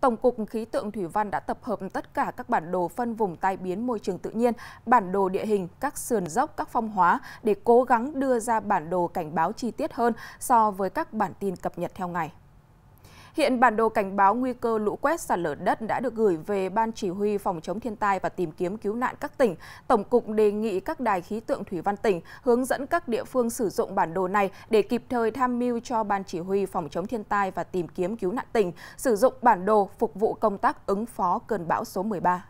Tổng cục Khí tượng Thủy văn đã tập hợp tất cả các bản đồ phân vùng tai biến môi trường tự nhiên, bản đồ địa hình, các sườn dốc, các phong hóa để cố gắng đưa ra bản đồ cảnh báo chi tiết hơn so với các bản tin cập nhật theo ngày. Hiện bản đồ cảnh báo nguy cơ lũ quét sạt lở đất đã được gửi về Ban Chỉ huy Phòng chống thiên tai và tìm kiếm cứu nạn các tỉnh. Tổng cục đề nghị các đài khí tượng Thủy văn tỉnh hướng dẫn các địa phương sử dụng bản đồ này để kịp thời tham mưu cho Ban Chỉ huy Phòng chống thiên tai và tìm kiếm cứu nạn tỉnh sử dụng bản đồ phục vụ công tác ứng phó cơn bão số 13.